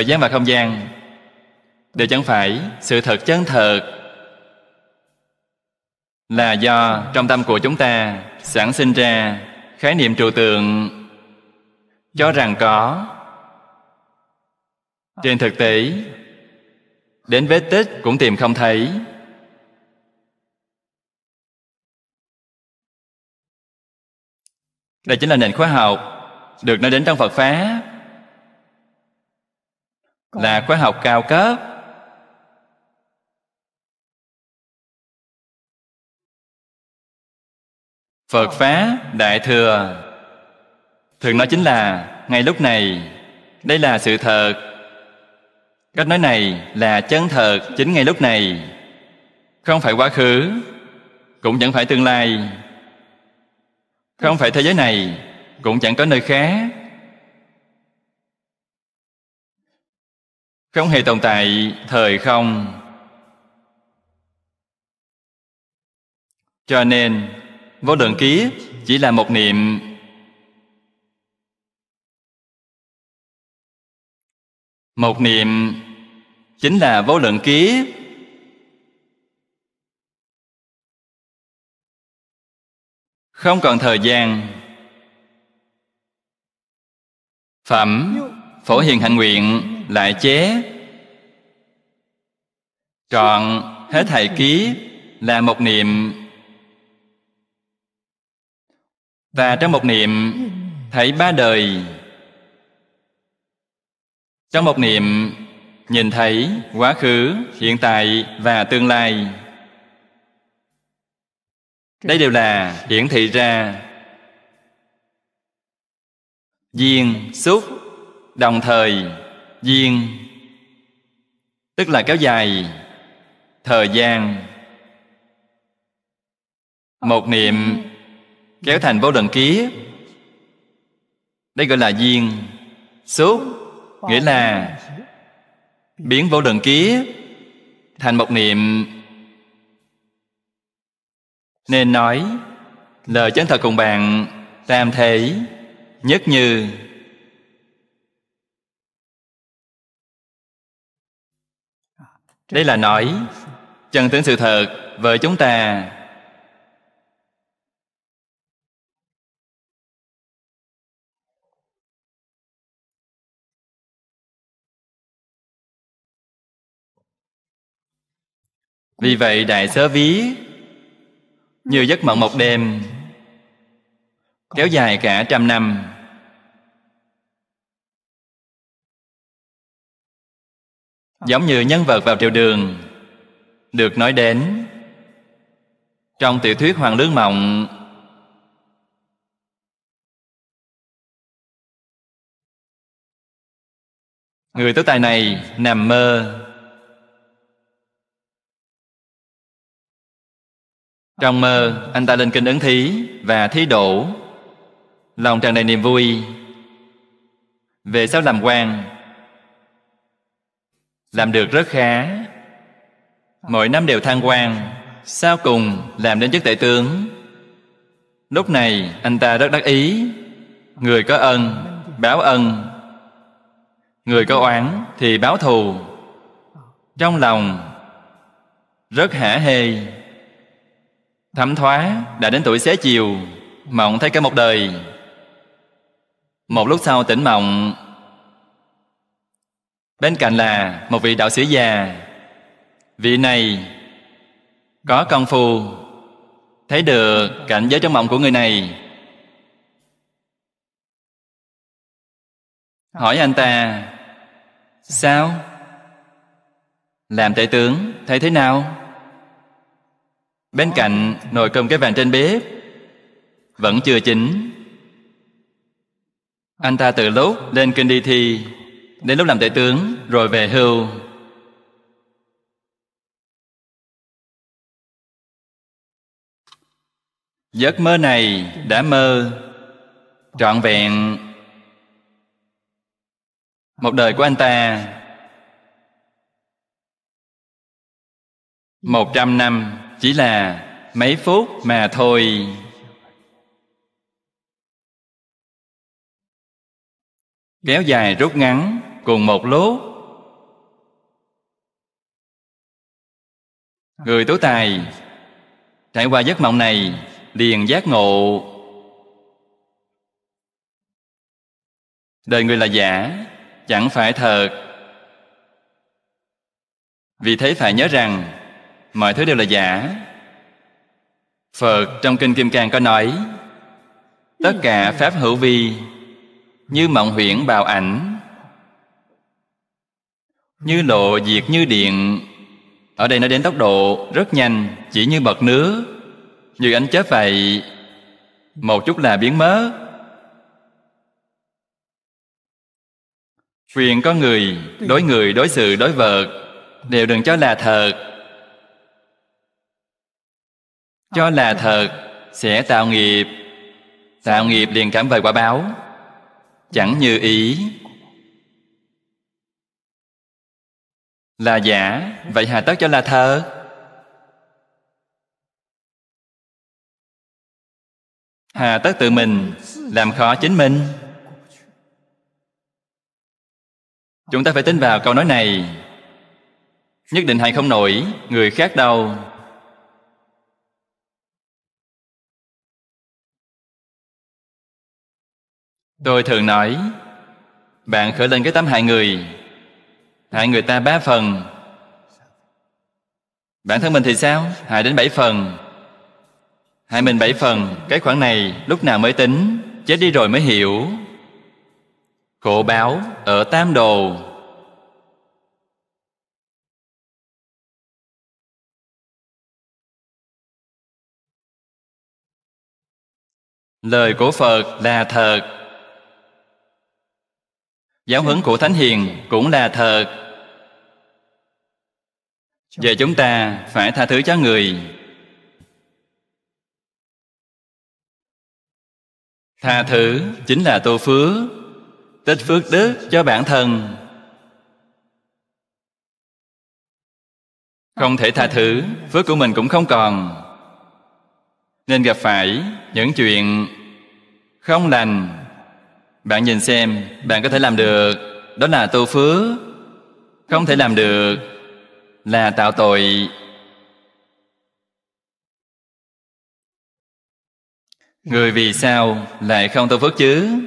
thời gian và không gian đều chẳng phải sự thật chân thật là do trong tâm của chúng ta sản sinh ra khái niệm trừu tượng cho rằng có trên thực tế đến vết tích cũng tìm không thấy đây chính là nền khoa học được nói đến trong phật pháp là khóa học cao cấp phật phá đại thừa thường nói chính là ngay lúc này đây là sự thật cách nói này là chân thật chính ngay lúc này không phải quá khứ cũng chẳng phải tương lai không phải thế giới này cũng chẳng có nơi khác không hề tồn tại thời không cho nên vô lượng ký chỉ là một niệm một niệm chính là vô lượng ký không còn thời gian phẩm phổ hiền hạnh nguyện lại chế trọn hết thảy ký là một niệm và trong một niệm thấy ba đời trong một niệm nhìn thấy quá khứ hiện tại và tương lai đây đều là hiển thị ra duyên xúc đồng thời duyên tức là kéo dài thời gian một niệm kéo thành vô lượng ký đây gọi là duyên Suốt nghĩa là biến vô lượng ký thành một niệm nên nói lời chân thật cùng bạn tam thể nhất như đây là nói chân tướng sự thật vợ chúng ta Vì vậy Đại Sớ Ví Như giấc mộng một đêm Kéo dài cả trăm năm giống như nhân vật vào triều đường được nói đến trong tiểu thuyết hoàng lương mộng người tố tài này nằm mơ trong mơ anh ta lên kinh ứng thí và thí đổ lòng tràn đầy niềm vui về sau làm quan làm được rất khá mỗi năm đều thăng quan sau cùng làm đến chức tể tướng lúc này anh ta rất đắc ý người có ân báo ân người có oán thì báo thù trong lòng rất hả hê thẩm thoá đã đến tuổi xế chiều mộng thấy cả một đời một lúc sau tỉnh mộng Bên cạnh là một vị đạo sĩ già Vị này có công phu Thấy được cảnh giới trong mộng của người này Hỏi anh ta Sao? Làm tệ tướng, thấy thế nào? Bên cạnh nồi cơm cái vàng trên bếp Vẫn chưa chín Anh ta từ lúc lên kinh đi thi đến lúc làm đại tướng rồi về hưu giấc mơ này đã mơ trọn vẹn một đời của anh ta một trăm năm chỉ là mấy phút mà thôi kéo dài rút ngắn cùng một lố à. người tố tài trải qua giấc mộng này liền giác ngộ đời người là giả chẳng phải thật vì thế phải nhớ rằng mọi thứ đều là giả phật trong kinh kim cang có nói tất cả ừ. pháp hữu vi như mộng huyễn bào ảnh như lộ diệt như điện Ở đây nó đến tốc độ rất nhanh Chỉ như bật nứa Như ánh chớp vậy Một chút là biến mớ Chuyện có người Đối người, đối sự, đối vật Đều đừng cho là thật Cho là thật Sẽ tạo nghiệp Tạo nghiệp liền cảm về quả báo Chẳng như ý là giả vậy hà tất cho là thờ hà tất tự mình làm khó chính mình chúng ta phải tin vào câu nói này nhất định hay không nổi người khác đâu tôi thường nói bạn khởi lên cái tâm hại người hại người ta ba phần bản thân mình thì sao hại đến bảy phần hại mình bảy phần cái khoản này lúc nào mới tính chết đi rồi mới hiểu khổ báo ở tam đồ lời của phật là thật giáo huấn của thánh hiền cũng là thật Giờ chúng ta phải tha thứ cho người Tha thứ chính là tu phước Tích phước đức cho bản thân Không thể tha thứ Phước của mình cũng không còn Nên gặp phải những chuyện không lành Bạn nhìn xem Bạn có thể làm được Đó là tu phước Không thể làm được là tạo tội người vì sao lại không tu phước chứ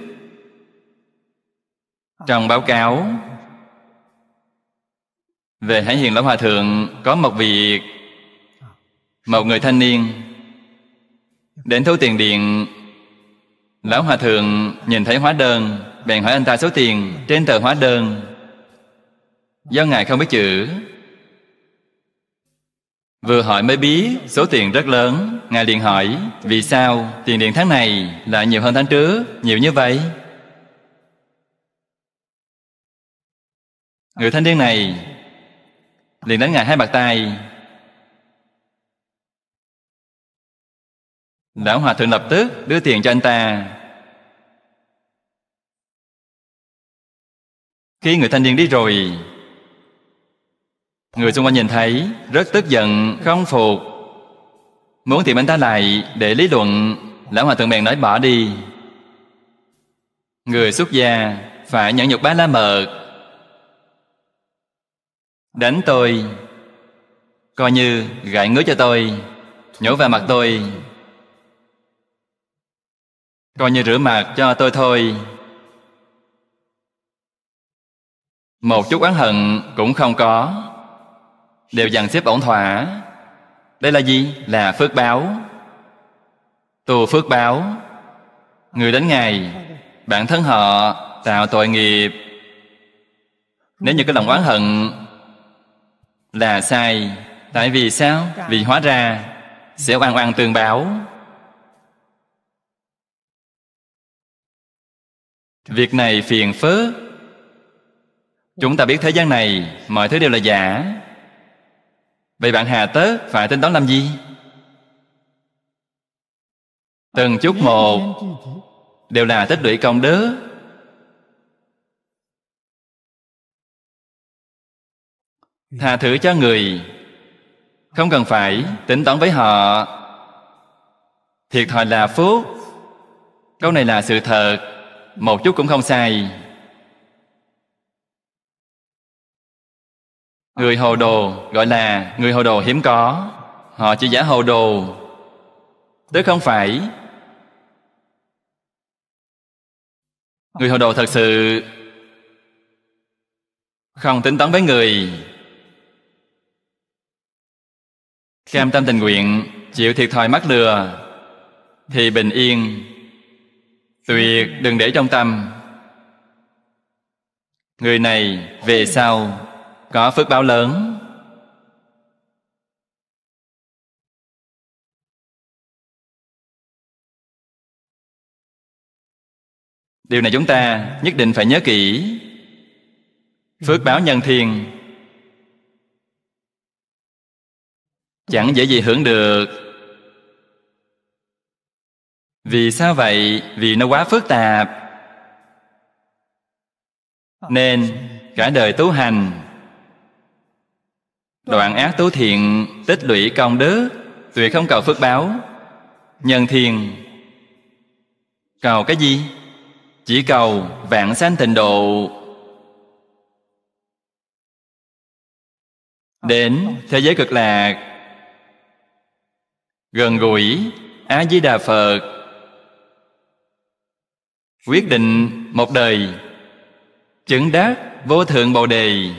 trong báo cáo về hải hiền lão hòa thượng có một việc một người thanh niên đến thu tiền điện lão hòa thượng nhìn thấy hóa đơn bèn hỏi anh ta số tiền trên tờ hóa đơn do ngài không biết chữ Vừa hỏi mới biết số tiền rất lớn Ngài liền hỏi Vì sao tiền điện tháng này lại nhiều hơn tháng trước Nhiều như vậy Người thanh niên này liền đánh Ngài hai bạc tay Lão Hòa Thượng lập tức đưa tiền cho anh ta Khi người thanh niên đi rồi Người xung quanh nhìn thấy Rất tức giận, không phục Muốn tìm anh ta lại để lý luận Lão Hòa Thượng bèn nói bỏ đi Người xuất gia Phải nhẫn nhục ba la mật Đánh tôi Coi như gãi ngứa cho tôi Nhổ vào mặt tôi Coi như rửa mặt cho tôi thôi Một chút oán hận cũng không có đều dàn xếp ổn thỏa đây là gì là phước báo tu phước báo người đến ngày bản thân họ tạo tội nghiệp nếu như cái lòng oán hận là sai tại vì sao vì hóa ra sẽ oan oan tương báo việc này phiền phớ. chúng ta biết thế gian này mọi thứ đều là giả Vậy bạn hà tớ phải tính toán làm gì? Từng chút một Đều là tích lũy công đức Thà thử cho người Không cần phải tính toán với họ Thiệt thòi là phúc Câu này là sự thật Một chút cũng không sai người hồ đồ gọi là người hồ đồ hiếm có họ chỉ giả hồ đồ tức không phải người hồ đồ thật sự không tính toán với người cam tâm tình nguyện chịu thiệt thòi mắc lừa thì bình yên tuyệt đừng để trong tâm người này về sau có phước báo lớn điều này chúng ta nhất định phải nhớ kỹ phước báo nhân thiền chẳng dễ gì hưởng được vì sao vậy vì nó quá phức tạp nên cả đời tu hành Đoạn ác tu thiện Tích lũy công đức Tuyệt không cầu phước báo Nhân thiền Cầu cái gì? Chỉ cầu vạn sanh tịnh độ Đến thế giới cực lạc Gần gũi A-di-đà Phật Quyết định một đời Chứng đắc vô thượng Bồ Đề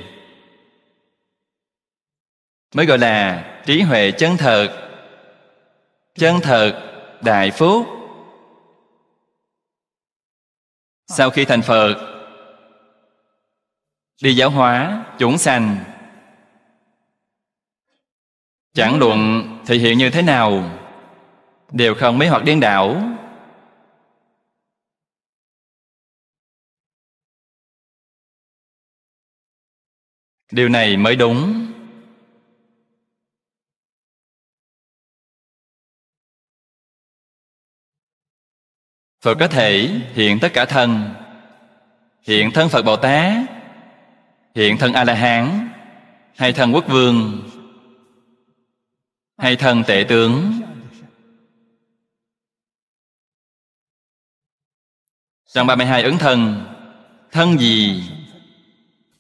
mới gọi là trí huệ chân thật chân thật đại phúc sau khi thành phật đi giáo hóa chúng sanh chẳng luận thể hiện như thế nào đều không mấy hoặc điên đảo điều này mới đúng Phật có thể hiện tất cả thân Hiện thân Phật Bồ Tát Hiện thân A-la-hán Hay thân quốc vương Hay thân tệ tướng Trong 32 ứng thân Thân gì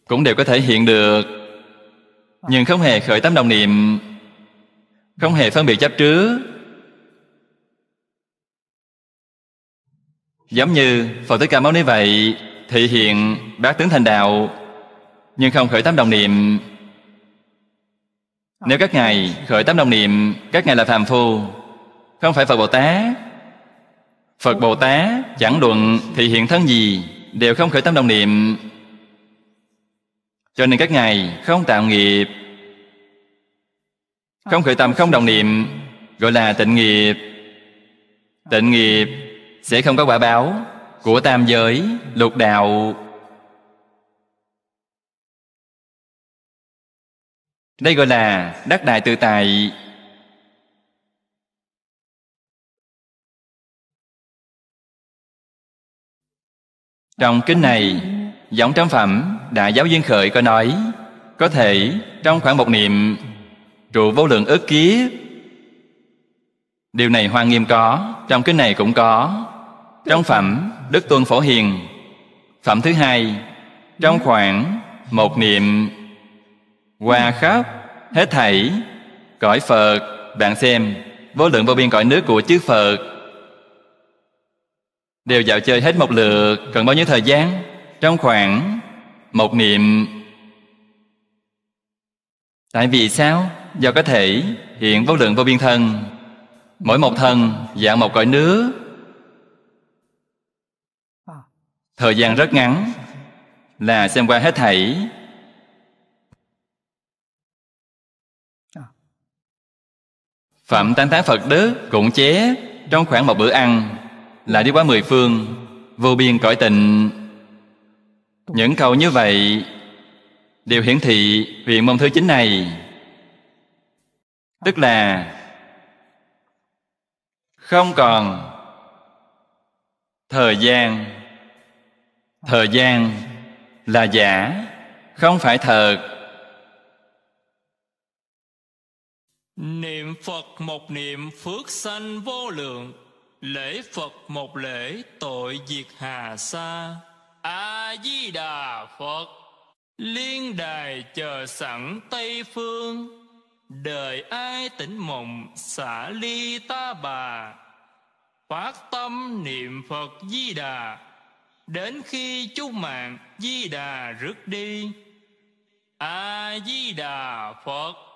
Cũng đều có thể hiện được Nhưng không hề khởi tâm đồng niệm Không hề phân biệt chấp trước Giống như Phật Thích Ca Mâu nói vậy Thị hiện bát tướng thành đạo Nhưng không khởi tâm đồng niệm Nếu các ngài khởi tâm đồng niệm Các ngài là phàm phu Không phải Phật Bồ Tát Phật Bồ Tát chẳng luận thị hiện thân gì Đều không khởi tâm đồng niệm Cho nên các ngài không tạo nghiệp Không khởi tâm không đồng niệm Gọi là tịnh nghiệp Tịnh nghiệp sẽ không có quả báo của tam giới lục đạo đây gọi là đắc đại tự tại trong kinh này giọng trăm phẩm đại giáo viên khởi có nói có thể trong khoảng một niệm trụ vô lượng ức kiếp điều này hoa nghiêm có trong kinh này cũng có trong phẩm đức tuân phổ hiền phẩm thứ hai trong khoảng một niệm qua khắp hết thảy cõi phật bạn xem vô lượng vô biên cõi nước của chư phật đều dạo chơi hết một lượt cần bao nhiêu thời gian trong khoảng một niệm tại vì sao do có thể hiện vô lượng vô biên thân mỗi một thân dạng một cõi nước thời gian rất ngắn là xem qua hết thảy Phạm tán tán Phật đức cũng chế Trong khoảng một bữa ăn Là đi qua mười phương Vô biên cõi tịnh Những câu như vậy Đều hiển thị viện môn thứ chín này Tức là Không còn Thời gian thời gian là giả không phải thật niệm phật một niệm phước sanh vô lượng lễ phật một lễ tội diệt hà sa a di đà phật liên đài chờ sẵn tây phương đời ai tỉnh mộng xả ly ta bà phát tâm niệm phật di đà đến khi chú mạng di đà rước đi a à, di đà phật